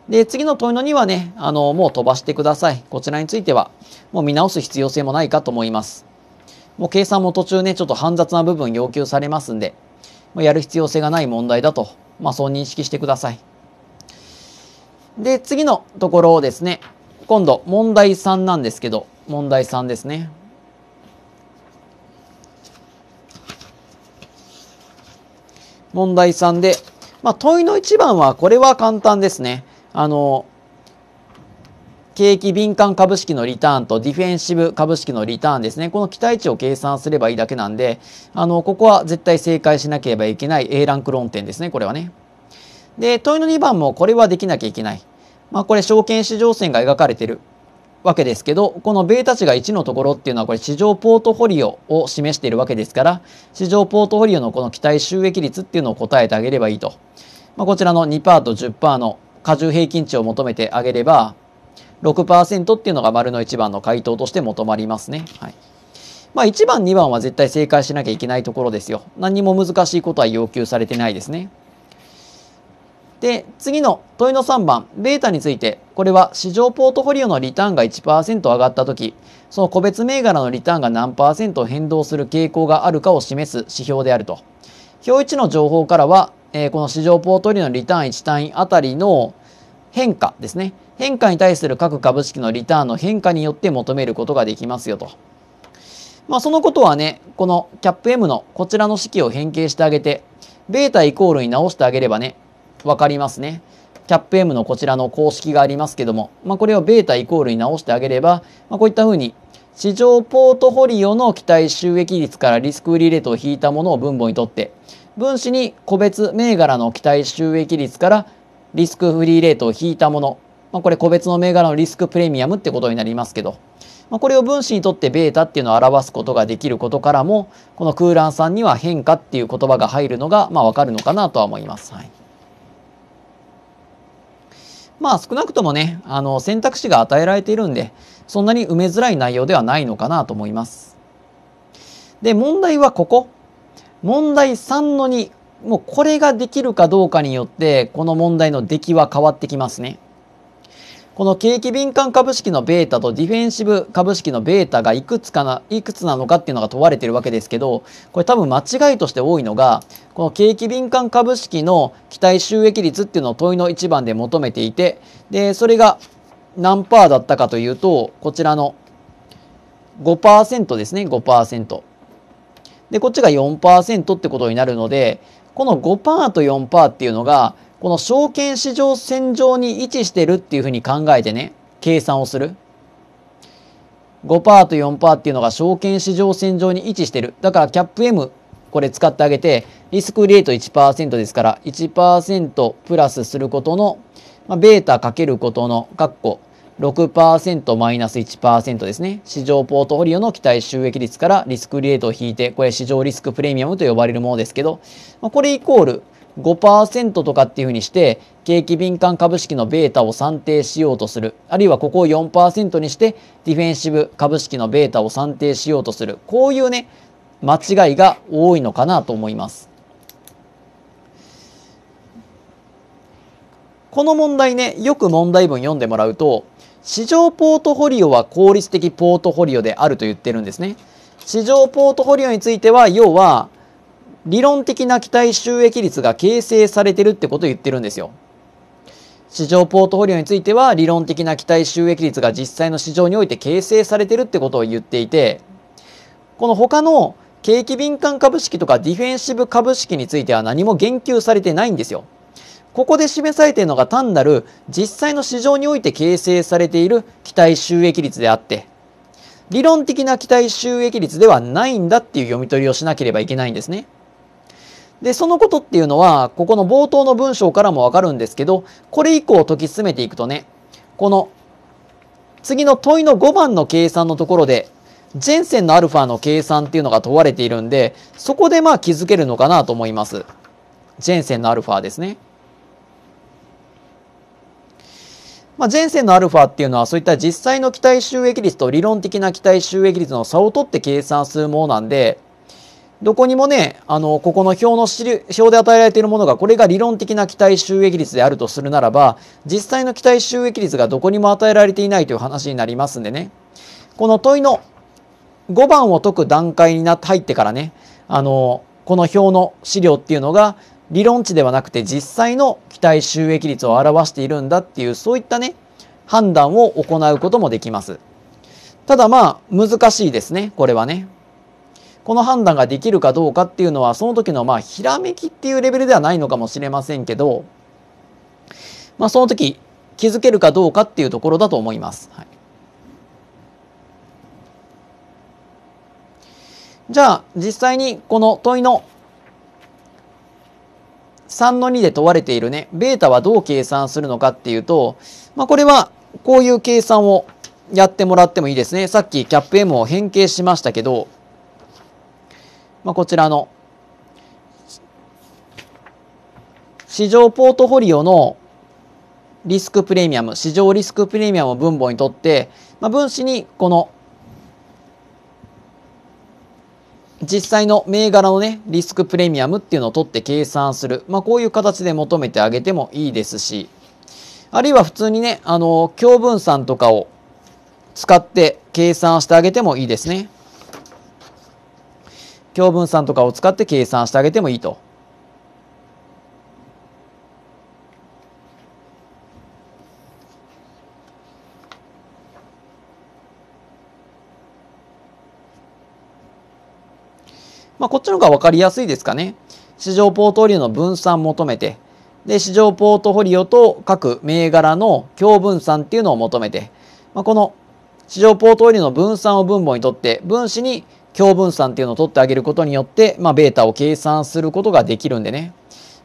Speaker 1: で、次の問いの2はね、あの、もう飛ばしてください。こちらについては、もう見直す必要性もないかと思います。もう計算も途中ね、ちょっと煩雑な部分要求されますんで、もうやる必要性がない問題だと、まあそう認識してください。で、次のところをですね、今度問題3なんですけど、問題3ですね。問題3で、まあ問いの1番はこれは簡単ですね。あの、景気敏感株式のリターンとディフェンシブ株式のリターンですね。この期待値を計算すればいいだけなんで、あの、ここは絶対正解しなければいけない A ランク論点ですね、これはね。で、問いの2番もこれはできなきゃいけない。まあ、これ証券市場線が描かれてるわけですけど、このベータ値が1のところっていうのはこれ市場ポートフォリオを示しているわけですから、市場ポートフォリオのこの期待収益率っていうのを答えてあげればいいと。まあ、こちらの2%と10%の加重平均値を求めてあげれば、6%っていうのが丸の1番の回答として求まりますね。はい。まあ1番2番は絶対正解しなきゃいけないところですよ。何も難しいことは要求されてないですね。で次の問いの3番ベータについてこれは市場ポートフォリオのリターンが1%上がった時その個別銘柄のリターンが何変動する傾向があるかを示す指標であると表1の情報からは、えー、この市場ポートフォリオのリターン1単位あたりの変化ですね変化に対する各株式のリターンの変化によって求めることができますよと。まあ、そのことはね、このキャップ M のこちらの式を変形してあげて、ベータイコールに直してあげればね、わかりますね。キャップ M のこちらの公式がありますけども、まあ、これをベータイコールに直してあげれば、まあ、こういったふうに市場ポートフォリオの期待収益率からリスク売りレートを引いたものを分母にとって、分子に個別銘柄の期待収益率からリスクフリーレートを引いたものまあ、これ個別の銘柄のリスクプレミアムってことになりますけど、まあ、これを分子にとってベータっていうのを表すことができることからも、この空欄さんには変化っていう言葉が入るのが、まあ、わかるのかなとは思います。はい。まあ少なくともね、あの選択肢が与えられているんで、そんなに埋めづらい内容ではないのかなと思います。で、問題はここ。問題3の2。もうこれができるかどうかによって、この問題の出来は変わってきますね。この景気敏感株式のベータとディフェンシブ株式のベータがいくつかな、いくつなのかっていうのが問われてるわけですけど、これ多分間違いとして多いのが、この景気敏感株式の期待収益率っていうのを問いの1番で求めていて、で、それが何パーだったかというと、こちらの5%ですね、5%。で、こっちが4%ってことになるので、この5%と4%っていうのが、この証券市場線上に位置してるっていうふうに考えてね、計算をする。5%と4%っていうのが証券市場線上に位置してる。だからキャップ M これ使ってあげて、リスクリレート1%ですから、1%プラスすることの、まあ、ベータかけることの、括弧6%マイナス1%ですね。市場ポートフォリオの期待収益率からリスクリエートを引いて、これ市場リスクプレミアムと呼ばれるものですけど、まあ、これイコール5%とかっていうふうにして景気敏感株式のベータを算定しようとするあるいはここを4%にしてディフェンシブ株式のベータを算定しようとするこういうね間違いが多いのかなと思います。この問題ねよく問題文読んでもらうと市場ポートフォリオは効率的ポートフォリオであると言ってるんですね。市場ポートフォリオについては要は理論的な期待収益率が形成されてるってことを言ってるんですよ。市場ポートフォリオについては理論的な期待収益率が実際の市場において形成されてるってことを言っていてこの他の景気敏感株式とかディフェンシブ株式については何も言及されてないんですよ。ここで示されているのが単なる実際の市場において形成されている期待収益率であって理論的な期待収益率ではないんだっていう読み取りをしなければいけないんですね。で、そのことっていうのは、ここの冒頭の文章からもわかるんですけど、これ以降解き進めていくとね、この次の問いの5番の計算のところで、前線のアルファの計算っていうのが問われているんで、そこでまあ気づけるのかなと思います。前線のアルファですね。まあ、前線のアルファっていうのはそういった実際の期待収益率と理論的な期待収益率の差を取って計算するものなんで、どこにもね、あの、ここの表の表で与えられているものが、これが理論的な期待収益率であるとするならば、実際の期待収益率がどこにも与えられていないという話になりますんでね。この問いの5番を解く段階になって入ってからね、あの、この表の資料っていうのが、理論値ではなくて実際の期待収益率を表しているんだっていう、そういったね、判断を行うこともできます。ただまあ、難しいですね、これはね。この判断ができるかどうかっていうのはその時のまあひらめきっていうレベルではないのかもしれませんけど、まあ、その時気づけるかどうかっていうところだと思います。はい、じゃあ実際にこの問いの3の2で問われているね、ベータはどう計算するのかっていうと、まあ、これはこういう計算をやってもらってもいいですね。さっきキャップ M を変形しましたけど、まあ、こちらの市場ポートフォリオのリスクプレミアム、市場リスクプレミアムを分母にとって、まあ、分子にこの実際の銘柄のね、リスクプレミアムっていうのを取って計算する。まあ、こういう形で求めてあげてもいいですし、あるいは普通にね、あの、共分散とかを使って計算してあげてもいいですね。共分散とかを使って計算してあげてもいいと。まあ、こっちの方が分かりやすいですかね。市場ポートフォリオの分散求めて、で、市場ポートフォリオと各銘柄の共分散っていうのを求めて、まあ、この市場ポートフォリオの分散を分母にとって、分子に共分散っていうのを取ってあげることによって、まあ、ベータを計算することができるんでね。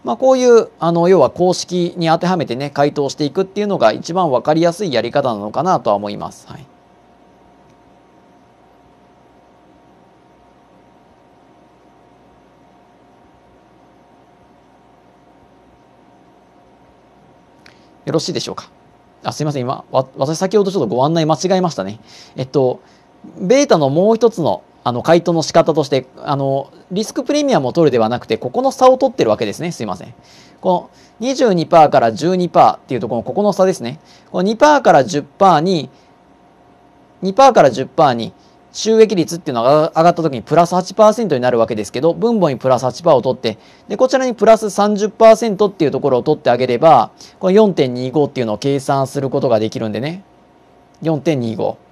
Speaker 1: まあ、こういう、あの、要は公式に当てはめてね、回答していくっていうのが一番分かりやすいやり方なのかなとは思います。はい。よろしいでしょうか。あ、すいません。今、私先ほどちょっとご案内間違えましたね。えっと、ベータのもう一つのあの回答の仕方としてあのリスクプレミアムを取るではなくてここの差を取ってるわけですねすいませんこの22%から12%っていうところのここの差ですねこの2%から10%に2%から10%に収益率っていうのが上がった時にプラス8%になるわけですけど分母にプラス8%を取ってでこちらにプラス30%っていうところを取ってあげればこの4.25っていうのを計算することができるんでね4.25。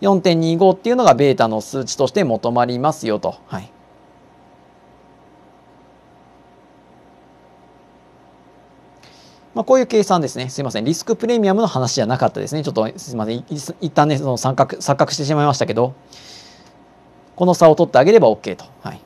Speaker 1: 4.25っていうのがベータの数値として求まりますよと。はい、まあ、こういう計算ですね。すいません。リスクプレミアムの話じゃなかったですね。ちょっとすいません。一旦ね、その錯覚錯覚してしまいましたけど、この差を取ってあげれば OK と。はい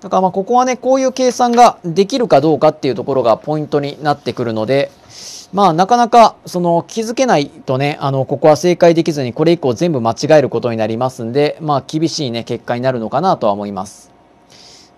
Speaker 1: だからまあここはねこういう計算ができるかどうかっていうところがポイントになってくるのでまあなかなかその気づけないとねあのここは正解できずにこれ以降全部間違えることになりますんでまあ厳しいね結果になるのかなとは思います。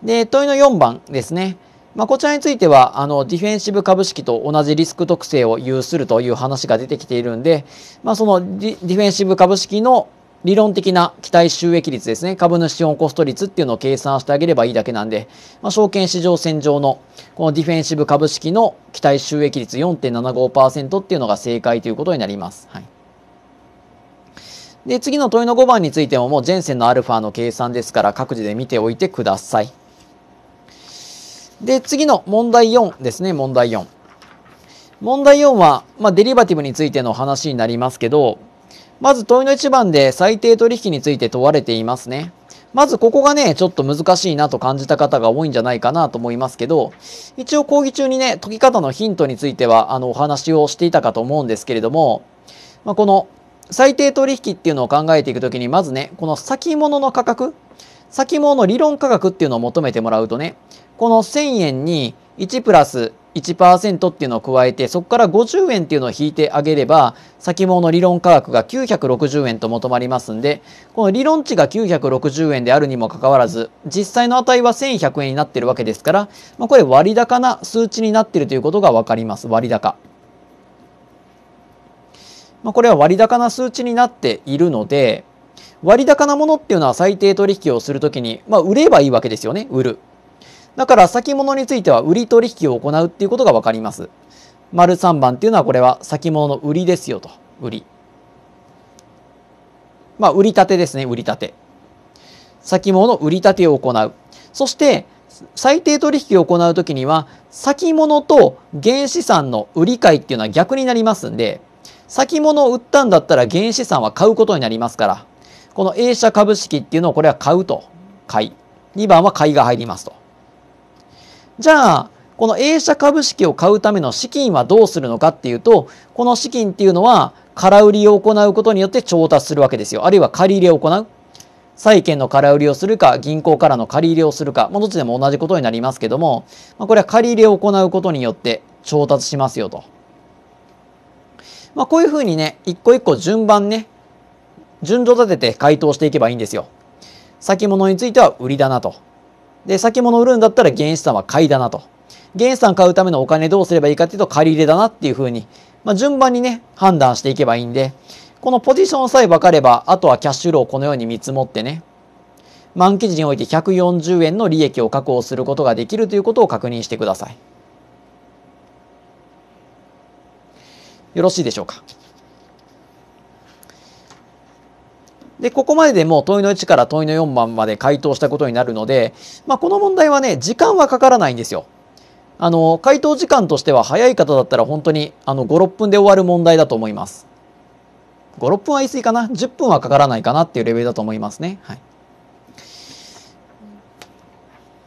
Speaker 1: で問いの4番ですね。まあ、こちらについてはあのディフェンシブ株式と同じリスク特性を有するという話が出てきているんで、まあ、そのディフェンシブ株式の理論的な期待収益率ですね、株主資本コスト率っていうのを計算してあげればいいだけなんで、まあ、証券市場線上のこのディフェンシブ株式の期待収益率4.75%っていうのが正解ということになります。はい、で、次の問いの5番についてももう前線のアルファの計算ですから各自で見ておいてください。で、次の問題4ですね、問題4。問題4は、まあ、デリバティブについての話になりますけど、まず問いの1番で最低取引について問われていますね。まずここがね、ちょっと難しいなと感じた方が多いんじゃないかなと思いますけど、一応講義中にね、解き方のヒントについては、あの、お話をしていたかと思うんですけれども、まあ、この最低取引っていうのを考えていくときに、まずね、この先物の価格、先物の理論価格っていうのを求めてもらうとね、この1000円に1プラス1%っていうのを加えてそこから50円っていうのを引いてあげれば先物理論価格が960円と求まりますんでこの理論値が960円であるにもかかわらず実際の値は1100円になってるわけですから、まあ、これ割高な数値になってるということが分かります割高。まあ、これは割高な数値になっているので割高なものっていうのは最低取引をするときに、まあ、売ればいいわけですよね売る。だから先物については売り取引を行うっていうことが分かります。丸3番っていうのはこれは先物の売りですよと。売り。まあ、売り立てですね、売り立て。先物の売り立てを行う。そして、最低取引を行うときには、先物と原資産の売り買いっていうのは逆になりますんで、先物を売ったんだったら原資産は買うことになりますから、この A 社株式っていうのをこれは買うと。買い。2番は買いが入りますと。じゃあこの A 社株式を買うための資金はどうするのかっていうとこの資金っていうのは空売りを行うことによって調達するわけですよあるいは借り入れを行う債券の空売りをするか銀行からの借り入れをするか、もうどっちでも同じことになりますけども、まあ、これは借り入れを行うことによって調達しますよと。まあ、こういうふうにね一個一個順番ね順序立てて回答していけばいいんですよ。先物については売りだなと。で、先物売るんだったら原資産は買いだなと。原資産買うためのお金どうすればいいかっていうと借り入れだなっていうふうに、まあ、順番にね、判断していけばいいんで、このポジションさえ分かれば、あとはキャッシュローをこのように見積もってね、満期時において140円の利益を確保することができるということを確認してください。よろしいでしょうか。で、ここまででもう問いの1から問いの4番まで回答したことになるので、まあ、この問題はね、時間はかからないんですよ。あの、回答時間としては早い方だったら本当にあの5、6分で終わる問題だと思います。5、6分は言い過ぎかな。10分はかからないかなっていうレベルだと思いますね。はい。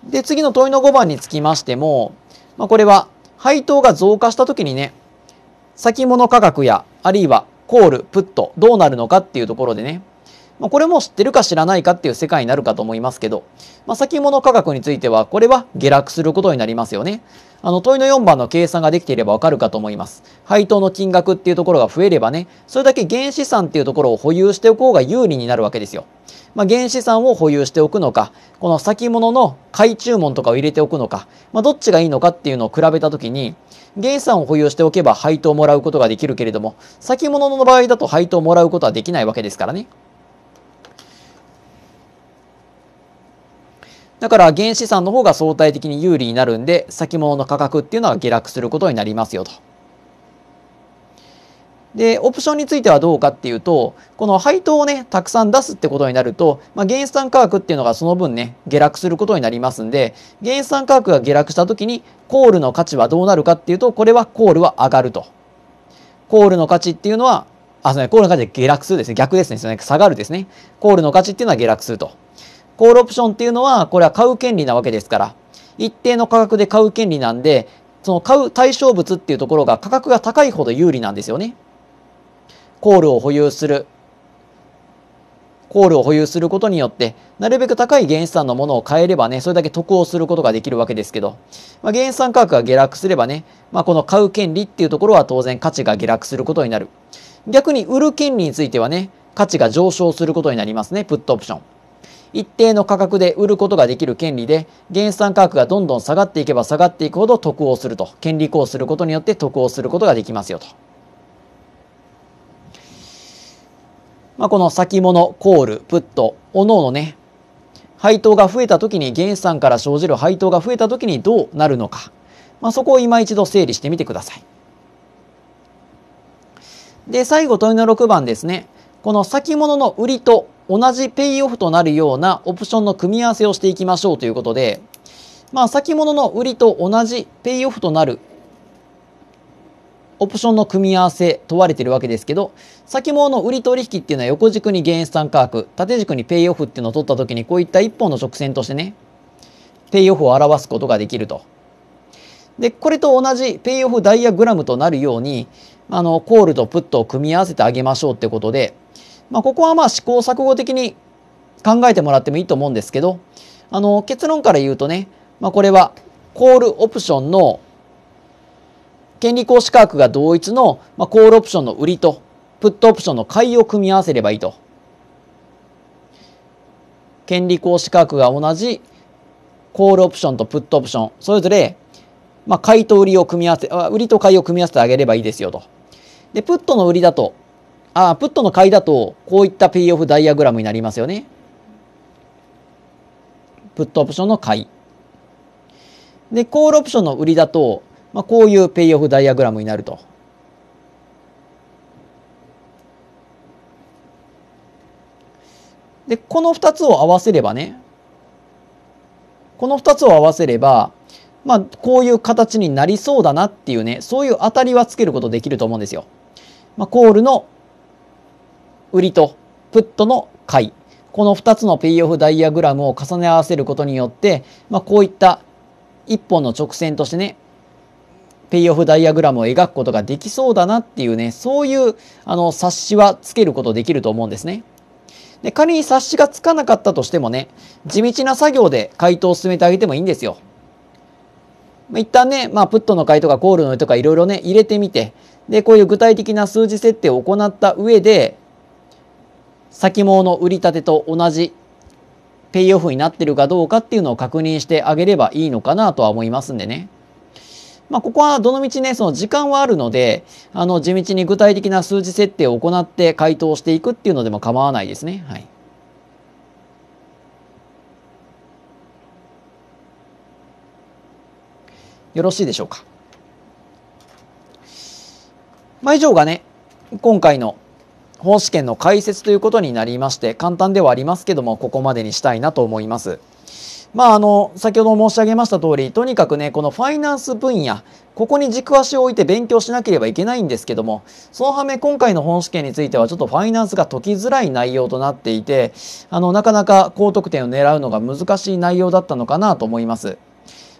Speaker 1: で、次の問いの5番につきましても、まあ、これは配当が増加した時にね、先物価格や、あるいはコール、プット、どうなるのかっていうところでね、まあ、これも知ってるか知らないかっていう世界になるかと思いますけど、まあ、先物価格については、これは下落することになりますよね。あの、問いの4番の計算ができていればわかるかと思います。配当の金額っていうところが増えればね、それだけ原資産っていうところを保有しておく方が有利になるわけですよ。まあ、原資産を保有しておくのか、この先物の買い注文とかを入れておくのか、まあ、どっちがいいのかっていうのを比べたときに、原資産を保有しておけば配当をもらうことができるけれども、先物の場合だと配当をもらうことはできないわけですからね。だから原資産の方が相対的に有利になるんで、先物の価格っていうのは下落することになりますよと。で、オプションについてはどうかっていうと、この配当をね、たくさん出すってことになると、まあ、原資産価格っていうのがその分ね、下落することになりますんで、原資産価格が下落した時に、コールの価値はどうなるかっていうと、これはコールは上がると。コールの価値っていうのは、あ、そうね、コールの価値で下落するですね。逆ですね。下がるですね。コールの価値っていうのは下落すると。コールオプションっていうのは、これは買う権利なわけですから、一定の価格で買う権利なんで、その買う対象物っていうところが価格が高いほど有利なんですよね。コールを保有する。コールを保有することによって、なるべく高い原資産のものを買えればね、それだけ得をすることができるわけですけど、まあ、原資産価格が下落すればね、まあ、この買う権利っていうところは当然価値が下落することになる。逆に売る権利についてはね、価値が上昇することになりますね、プットオプション。一定の価格で売ることができる権利で、原産価格がどんどん下がっていけば下がっていくほど得をすると。権利行使することによって得をすることができますよと。まあ、この先物、コール、プット、おのおのね、配当が増えた時に、原産から生じる配当が増えた時にどうなるのか。まあ、そこを今一度整理してみてください。で、最後問いの6番ですね。この先物の売りと同じペイオフとなるようなオプションの組み合わせをしていきましょうということで、まあ、先物の売りと同じペイオフとなるオプションの組み合わせ問われてるわけですけど先物の売り取引っていうのは横軸に減資価格縦軸にペイオフっていうのを取った時にこういった一本の直線としてねペイオフを表すことができると。でこれと同じペイオフダイヤグラムとなるようにあのコールとプットを組み合わせてあげましょうってことでまあ、ここはまあ試行錯誤的に考えてもらってもいいと思うんですけど、あの、結論から言うとね、まあ、これはコールオプションの権利行使価格が同一の、まあ、コールオプションの売りとプットオプションの買いを組み合わせればいいと。権利行使価格が同じコールオプションとプットオプション、それぞれ、まあ、買いと売りを組み合わせ、売りと買いを組み合わせてあげればいいですよと。で、プットの売りだと、あプットの買いだと、こういったペイオフダイアグラムになりますよね。プットオプションの買い。で、コールオプションの売りだと、まあ、こういうペイオフダイアグラムになると。で、この二つを合わせればね、この二つを合わせれば、まあ、こういう形になりそうだなっていうね、そういう当たりはつけることできると思うんですよ。まあ、コールの売りとプットの買い。この2つのペイオフダイアグラムを重ね合わせることによって、まあ、こういった1本の直線としてね、ペイオフダイアグラムを描くことができそうだなっていうね、そういうあの冊子はつけることできると思うんですね。で、仮に冊子がつかなかったとしてもね、地道な作業で回答を進めてあげてもいいんですよ。まあ、一旦ね、まあ、プットの回とかコールのとかいろいろね、入れてみて、で、こういう具体的な数字設定を行った上で、先物の売り立てと同じペイオフになってるかどうかっていうのを確認してあげればいいのかなとは思いますんでね。まあ、ここはどのみちね、その時間はあるので、あの、地道に具体的な数字設定を行って回答していくっていうのでも構わないですね。はい。よろしいでしょうか。まあ、以上がね、今回の本試験の解説ということになりまして簡単ではありますけどもここまでにしたいなと思います。まあ、あの先ほど申し上げました通りとにかくねこのファイナンス分野ここに軸足を置いて勉強しなければいけないんですけどもそのはめ今回の本試験についてはちょっとファイナンスが解きづらい内容となっていてあのなかなか高得点を狙うのが難しい内容だったのかなと思います。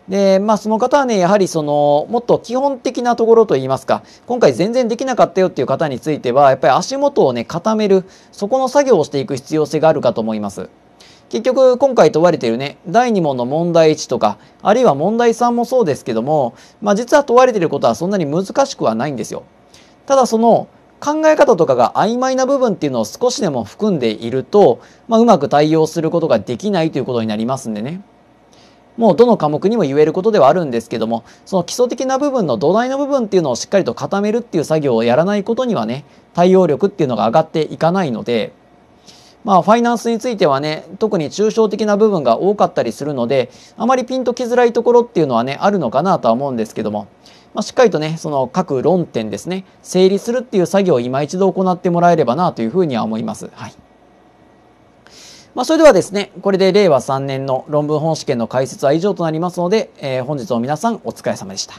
Speaker 1: で、まあ、その方はね、やはりその、もっと基本的なところといいますか、今回全然できなかったよっていう方については、やっぱり足元をね、固める、そこの作業をしていく必要性があるかと思います。結局、今回問われているね、第2問の問題1とか、あるいは問題3もそうですけども、まあ、実は問われていることはそんなに難しくはないんですよ。ただ、その、考え方とかが曖昧な部分っていうのを少しでも含んでいると、まあ、うまく対応することができないということになりますんでね。もうどの科目にも言えることではあるんですけどもその基礎的な部分の土台の部分っていうのをしっかりと固めるっていう作業をやらないことにはね対応力っていうのが上がっていかないのでまあファイナンスについてはね特に抽象的な部分が多かったりするのであまりピンときづらいところっていうのはねあるのかなとは思うんですけども、まあ、しっかりとねその各論点ですね整理するっていう作業を今一度行ってもらえればなというふうには思います。はいまあ、それではですね、これで令和3年の論文本試験の解説は以上となりますので、えー、本日も皆さんお疲れ様でした。